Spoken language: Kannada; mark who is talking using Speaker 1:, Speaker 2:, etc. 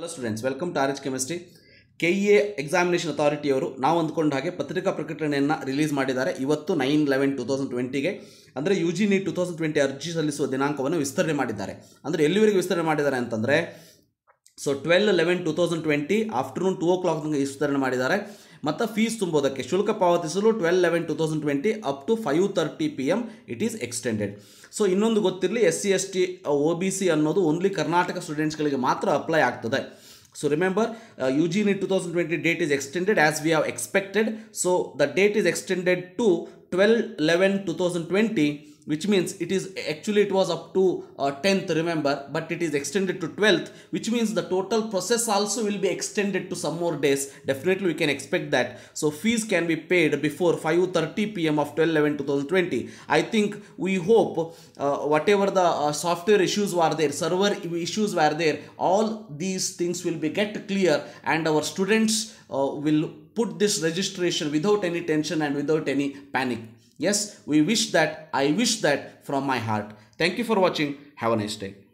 Speaker 1: Hello students welcome to R H chemistry K E A examination ಅಥಾರಿಟಿಯವರು ನಾವು ಅಂದ್ಕೊಂಡ ಹಾಗೆ ಪತ್ರಿಕಾ ಪ್ರಕಟಣೆಯನ್ನು ರಿಲೀಸ್ ಮಾಡಿದ್ದಾರೆ ಇವತ್ತು ನೈನ್ ಲೆವೆನ್ ಟು ತೌಸಂಡ್ ಟ್ವೆಂಟಿಗೆ ಅಂದರೆ U G NEET two thousand twenty ಅರ್ಜಿ ಸಲ್ಲಿಸುವ ದಿನಾಂಕವನ್ನು ವಿಸ್ತರಣೆ ಮಾಡಿದ್ದಾರೆ ಅಂದರೆ ಎಲ್ಲಿವರೆಗೆ ವಿಸ್ತರಣೆ ಮಾಡಿದ್ದಾರೆ ಅಂತಂದರೆ so twelve eleven two thousand twenty afternoon two o'clock ವಿಸ್ತರಣೆ ಮಾಡಿದ್ದಾರೆ ಮತ್ತು ಫೀಸ್ ತುಂಬೋದಕ್ಕೆ ಶುಲ್ಕ ಪಾವತಿಸಲು twelve eleven two thousand twenty up to five thirty P M it is extended so ಇನ್ನೊಂದು ಗೊತ್ತಿರಲಿ S C S T O uh, B C ಅನ್ನೋದು ಓನ್ಲಿ ಕರ್ನಾಟಕ ಸ್ಟೂಡೆಂಟ್ಸ್ಗಳಿಗೆ ಮಾತ್ರ ಅಪ್ಲೈ ಆಗ್ತದೆ so remember U G two thousand twenty date 2020 extended as we have expected so the date is extended to twelve eleven two 11 twenty which means it is actually it was up to uh, 10th remember but it is extended to 12th which means the total process also will be extended to some more days definitely we can expect that so fees can be paid before 5:30 pm of 12 11 2020 i think we hope uh, whatever the uh, software issues were there server issues were there all these things will be get clear and our students uh, will put this registration without any tension and without any panic Yes, we wish that, I wish that from my heart. Thank you for watching. Have a nice day.